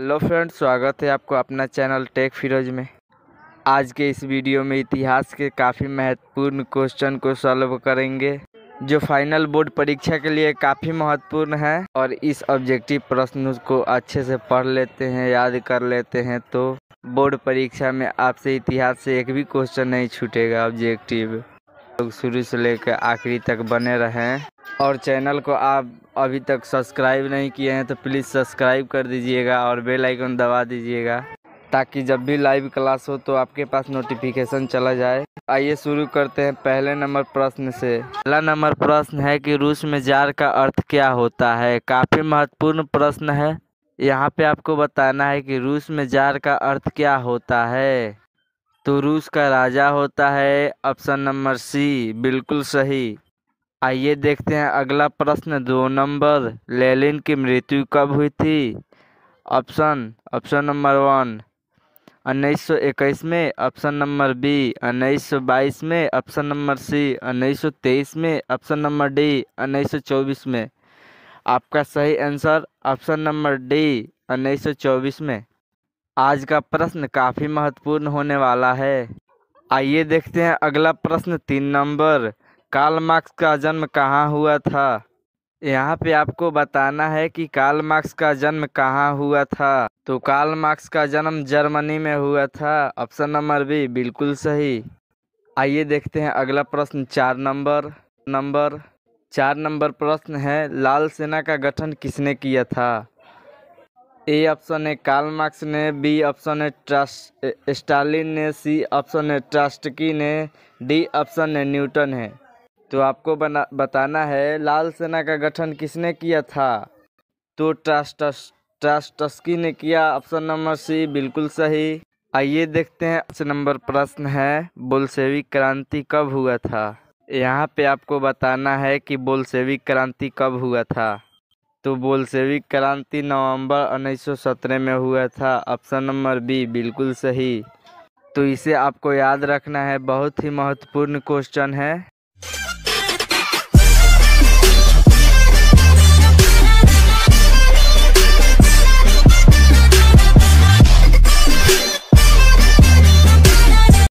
hello friends स्वागत है आपको अपना चैनल टेक फिरोज में आज के इस वीडियो में इतिहास के काफ़ी महत्वपूर्ण क्वेश्चन को सॉल्व करेंगे जो फाइनल बोर्ड परीक्षा के लिए काफ़ी महत्वपूर्ण है और इस ऑब्जेक्टिव प्रश्न को अच्छे से पढ़ लेते हैं याद कर लेते हैं तो बोर्ड परीक्षा में आपसे इतिहास से एक भी क्वेश्चन नहीं छूटेगा ऑब्जेक्टिव लोग शुरू से लेकर आखिरी तक बने रहें और चैनल को आप अभी तक सब्सक्राइब नहीं किए हैं तो प्लीज़ सब्सक्राइब कर दीजिएगा और बेल आइकन दबा दीजिएगा ताकि जब भी लाइव क्लास हो तो आपके पास नोटिफिकेशन चला जाए आइए शुरू करते हैं पहले नंबर प्रश्न से पहला नंबर प्रश्न है कि रूस में जार का अर्थ क्या होता है काफ़ी महत्वपूर्ण प्रश्न है यहाँ पे आपको बताना है कि रूस में जार का अर्थ क्या होता है तो रूस का राजा होता है ऑप्शन नंबर सी बिल्कुल सही आइए देखते हैं अगला प्रश्न दो नंबर लेलिन की मृत्यु कब हुई थी ऑप्शन ऑप्शन नंबर वन उन्नीस सौ इक्कीस में ऑप्शन नंबर बी उन्नीस सौ बाईस में ऑप्शन नंबर सी उन्नीस सौ तेईस में ऑप्शन नंबर डी उन्नीस सौ चौबीस में आपका सही आंसर ऑप्शन नंबर डी उन्नीस सौ चौबीस में आज का प्रश्न काफ़ी महत्वपूर्ण होने वाला है आइए देखते हैं अगला प्रश्न तीन नंबर कार्ल मार्क्स का जन्म कहाँ हुआ था यहाँ पे आपको बताना है कि कार्ल मार्क्स का जन्म कहाँ हुआ था तो कार्ल मार्क्स का जन्म जर्मनी में हुआ था ऑप्शन नंबर बी बिल्कुल सही आइए देखते हैं अगला प्रश्न चार नंबर नंबर चार नंबर प्रश्न है लाल सेना का गठन किसने किया था ए ऑप्शन है कार्ल मार्क्स ने बी ऑप्शन है ट्रस्ट स्टालिन ने सी ऑप्शन है ट्रस्टकी ने डी ऑप्शन है न्यूटन है तो आपको बना बताना है लाल सेना का गठन किसने किया था तो ट्रास्टस ट्रास्टस्की ने किया ऑप्शन नंबर सी बिल्कुल सही आइए देखते हैं ऑप्शन नंबर प्रश्न है बोलसेविक क्रांति कब हुआ था यहाँ पे आपको बताना है कि बोलसेविक क्रांति कब हुआ था तो बोलसेविक क्रांति नवंबर 1917 में हुआ था ऑप्शन नंबर बी बिल्कुल सही तो इसे आपको याद रखना है बहुत ही महत्वपूर्ण क्वेश्चन है